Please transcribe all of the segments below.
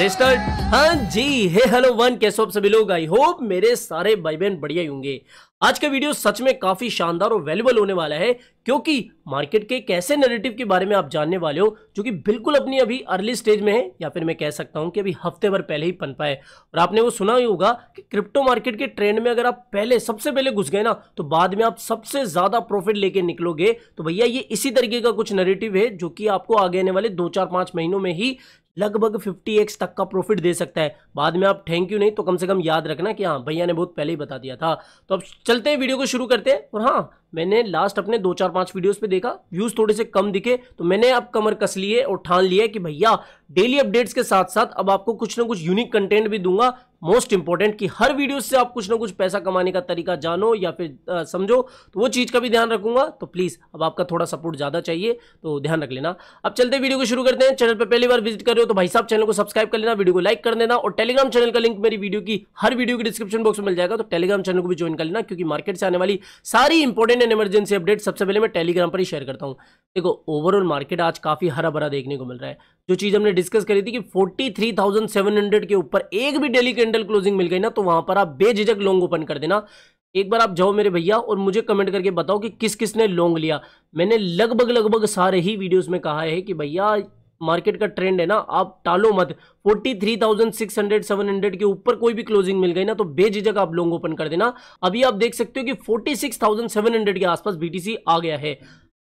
अरे हाँ जी हे hello one कैसे आप सभी लोग आई होप मेरे सारे भाई बहन बढ़िया ही होंगे आज का वीडियो सच में काफी शानदार और वैल्यूबल होने वाला है क्योंकि मार्केट के कैसे नेगेटिव के बारे में आप जानने वाले हो जो कि बिल्कुल अपनी अभी अर्ली स्टेज में है या फिर मैं कह सकता हूं कि अभी हफ्ते भर पहले ही पन पाए और आपने वो सुना ही होगा कि क्रिप्टो मार्केट के ट्रेंड में अगर आप पहले सबसे पहले घुस गए ना तो बाद में आप सबसे ज्यादा प्रॉफिट लेके निकलोगे तो भैया ये इसी तरीके का कुछ नेगेटिव है जो कि आपको आगे आने वाले दो चार पांच महीनों में ही लगभग फिफ्टी एक्स तक का प्रॉफिट दे सकता है बाद में आप थैंक यू नहीं तो कम से कम याद रखना कि हाँ भैया ने बहुत पहले ही बता दिया था तो अब चलते हैं वीडियो को शुरू करते हैं और हाँ मैंने लास्ट अपने दो चार पांच वीडियोस पे देखा व्यूज थोड़े से कम दिखे तो मैंने अब कमर कस लिए और ठान लिया कि भैया डेली अपडेट्स के साथ साथ अब आपको कुछ ना कुछ यूनिक कंटेंट भी दूंगा मोस्ट इंपॉर्टेंट कि हर वीडियो से आप कुछ ना कुछ पैसा कमाने का तरीका जानो या फिर आ, समझो तो वो चीज़ का भी ध्यान रखूंगा तो प्लीज़ अब आपका थोड़ा सपोर्ट ज़्यादा चाहिए तो ध्यान रख लेना अब चलते वीडियो को शुरू करते हैं चैनल पर पहली बार विजिट कर रहे हो तो भाई साहब चैनल को सब्सक्राइब कर लेना वीडियो को लाइक कर देना और टेलीग्राम चैनल का लिंक मेरी वीडियो की हर वीडियो के डिस्क्रिप्शन बॉक्स में मिल जाएगा तो टेलीग्राम चैनल को भी ज्वाइन कर लेना क्योंकि मार्केट से आने वाली सारी important current and emergency update सबसे पहले मैं टेलीग्राम पर ही शेयर करता हूँ देखो ओवरऑल मार्केट आज काफ़ी हरा भरा देखने को मिल रहा है जो चीज़ हमने डिस्कस करी थी कि 43,700 के ऊपर एक भी डेली कैंडल क्लोजिंग मिल गई ना तो वहाँ पर आप बेझिझक लॉन्ग ओपन कर देना एक बार आप जाओ मेरे भैया और मुझे कमेंट करके बताओ कि किस किसने लॉन्ग लिया मैंने लगभग लगभग सारे ही वीडियोज़ में कहा है कि भैया मार्केट का ट्रेंड है ना आप टालो मत 43,600 700 के ऊपर कोई भी क्लोजिंग मिल गई ना तो बेझिझक आप लोग ओपन कर देना अभी आप देख सकते हो कि 46,700 के आसपास बीटीसी आ गया है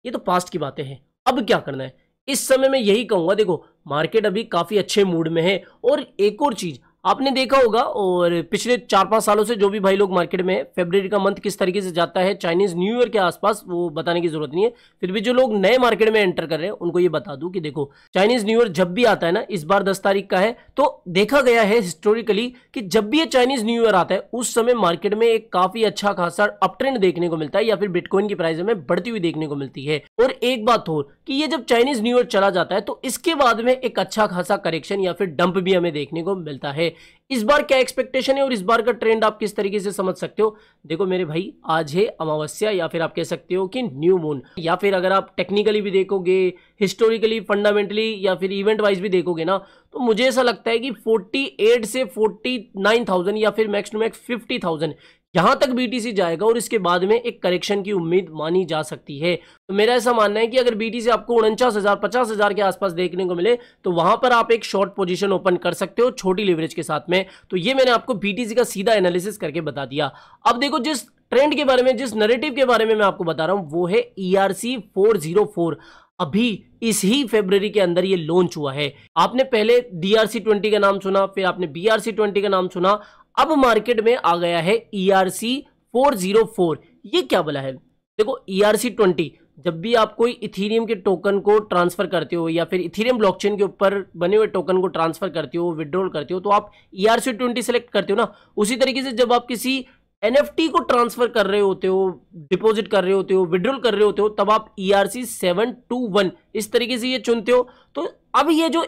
ये तो पास्ट की बातें हैं अब क्या करना है इस समय मैं यही कहूंगा देखो मार्केट अभी काफी अच्छे मूड में है और एक और चीज आपने देखा होगा और पिछले चार पांच सालों से जो भी भाई लोग मार्केट में है फेबररी का मंथ किस तरीके से जाता है चाइनीज़ न्यू ईयर के आसपास वो बताने की जरूरत नहीं है फिर भी जो लोग नए मार्केट में एंटर कर रहे हैं उनको ये बता दूं कि देखो चाइनीज़ न्यू ईयर जब भी आता है ना इस बार दस तारीख का है तो देखा गया है हिस्टोरिकली कि जब भी ये चाइनीज़ न्यू ईयर आता है उस समय मार्केट में एक काफ़ी अच्छा खासा अपट्रेंड देखने को मिलता है या फिर बिटकॉइन की प्राइस हमें बढ़ती हुई देखने को मिलती है और एक बात और कि ये जब चाइनीज़ न्यू ईयर चला जाता है तो इसके बाद में एक अच्छा खासा करेक्शन या फिर डंप भी हमें देखने को मिलता है है इस बार क्या एक्सपेक्टेशन है और इस बार का ट्रेंड आप किस तरीके से समझ सकते हो देखो मेरे भाई आज है अमावस्या या फिर आप कह सकते हो कि न्यू मून या फिर अगर आप टेक्निकली भी देखोगे हिस्टोरिकली फंडामेंटली या फिर इवेंट वाइज भी देखोगे ना तो मुझे ऐसा लगता है कि 48 से 49,000 या फिर मैक्स टू मैक्स 50,000 यहां तक बीटीसी जाएगा और इसके बाद में एक करेक्शन की उम्मीद मानी जा सकती है तो मेरा ऐसा मानना है कि अगर बीटीसी आपको उनचास हजार पचास हजार के आसपास देखने को मिले तो वहां पर आप एक शॉर्ट पोजीशन ओपन कर सकते हो छोटी लिवरेज के साथ में तो ये मैंने आपको बीटीसी का सीधा एनालिसिस करके बता दिया अब देखो जिस ट्रेंड के बारे में जिस नरेटिव के बारे में मैं आपको बता रहा हूं वो है ई e 404 अभी इस ही फेबररी के अंदर ये लॉन्च हुआ है आपने पहले डीआरसी ट्वेंटी का नाम सुना फिर आपने बीआरसी ट्वेंटी का नाम सुना अब मार्केट में आ गया है E R C four zero four ये क्या बोला है देखो ई आर सी ट्वेंटी जब भी आप कोई इथीरियम के टोकन को ट्रांसफर करते हो या फिर इथीरियम ब्लॉकचेन के ऊपर बने हुए टोकन को ट्रांसफर करते हो विड्रॉल करते हो तो आप E R C twenty select करते हो ना उसी तरीके से जब आप किसी एन को ट्रांसफर कर रहे होते हो डिपॉजिट कर रहे होते हो विड्रॉल कर रहे होते हो तब आप सी सेवन टू वन इस तरीके से ये चुनते हो तो अब ये जो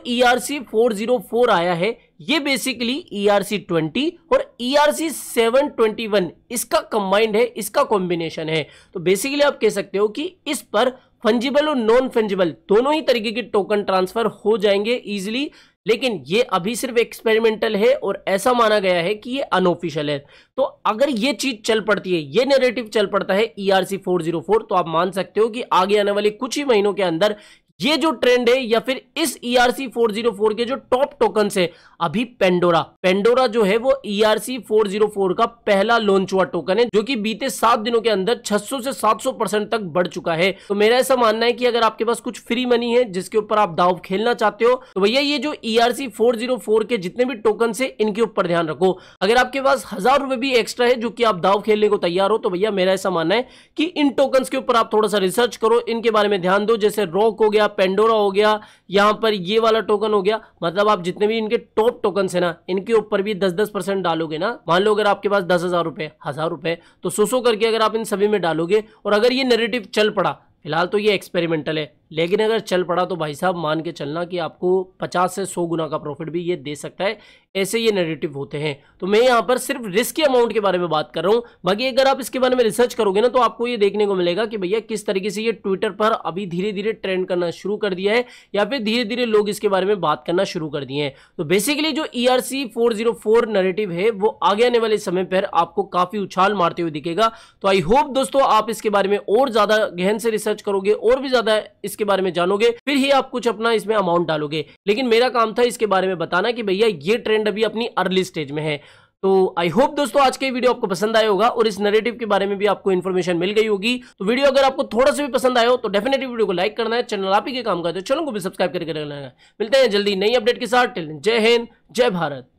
सी फोर जीरो फोर आया है ये बेसिकली सी ट्वेंटी और ईआरसी सेवन ट्वेंटी वन इसका कंबाइंड है इसका कॉम्बिनेशन है तो बेसिकली आप कह सकते हो कि इस पर फंजिबल और नॉन फंजिबल दोनों ही तरीके के टोकन ट्रांसफर हो जाएंगे इजिली लेकिन ये अभी सिर्फ एक्सपेरिमेंटल है और ऐसा माना गया है कि ये अनऑफिशियल है तो अगर ये चीज चल पड़ती है ये नेरेटिव चल पड़ता है ईआरसी e 404 तो आप मान सकते हो कि आगे आने वाले कुछ ही महीनों के अंदर ये जो ट्रेंड है या फिर इस ईआरसी e 404 के जो टॉप टोकन है अभी पेंडोरा पेंडोरा जो है वो ईआरसी e 404 का पहला लॉन्च हुआ टोकन है जो कि बीते सात दिनों के अंदर 600 से 700 परसेंट तक बढ़ चुका है तो मेरा ऐसा मानना है कि अगर आपके पास कुछ फ्री मनी है जिसके ऊपर आप दाव खेलना चाहते हो तो भैया ये जो ईआरसी e 404 के जितने भी टोकन है इनके ऊपर ध्यान रखो अगर आपके पास हजार रुपए भी एक्स्ट्रा है जो कि आप दाव खेलने को तैयार हो तो भैया मेरा ऐसा मानना है कि इन टोकन के ऊपर आप थोड़ा सा रिसर्च करो इनके बारे में ध्यान दो जैसे रॉक हो गया पेंडोरा हो गया यहाँ पर ये वाला टोकन हो गया मतलब आप जितने भी इनके टॉप टोकन है ना इनके ऊपर भी दस दस परसेंट डालोगे ना मान लो अगर आपके पास दस हज़ार रुपए हज़ार रुपए तो सो सो करके अगर आप इन सभी में डालोगे और अगर ये नेगेटिव चल पड़ा फिलहाल तो ये एक्सपेरिमेंटल है लेकिन अगर चल पड़ा तो भाई साहब मान के चलना कि आपको 50 से 100 गुना का प्रॉफिट भी ये दे सकता है ऐसे ये नेगेटिव होते हैं तो मैं यहाँ पर सिर्फ रिस्क के अमाउंट के बारे में बात कर रहा हूँ बाकी अगर आप इसके बारे में रिसर्च करोगे ना तो आपको ये देखने को मिलेगा कि भैया किस तरीके से ये ट्विटर पर अभी धीरे धीरे ट्रेंड करना शुरू कर दिया है या फिर धीरे धीरे लोग इसके बारे में बात करना शुरू कर दिए हैं तो बेसिकली जो E R C four zero four है वो आगे आने वाले समय पर आपको काफी उछाल मारते हुए दिखेगा तो आई होप दोस्तों आप इसके बारे में और ज्यादा गहन से रिसर्च करोगे और भी ज्यादा इसके बारे में जानोगे फिर ही आप कुछ अपना इसमें अमाउंट डालोगे लेकिन मेरा काम था इसके बारे में बताना कि भैया ये ट्रेंड अभी अपनी अर्ली स्टेज में है तो आई होप दोस्तों आज के वीडियो आपको पसंद आया होगा और इस नरेटिव के बारे में भी आपको इन्फॉर्मेशन मिल गई होगी तो वीडियो अगर आपको थोड़ा सा भी पसंद आया हो तो डेफिनेटली वीडियो को लाइक करना है चैनल आप ही के काम करते हो तो चैनल को भी सब्सक्राइब करके रखना है मिलते हैं जल्दी नई अपडेट के साथ जय हिंद जय भारत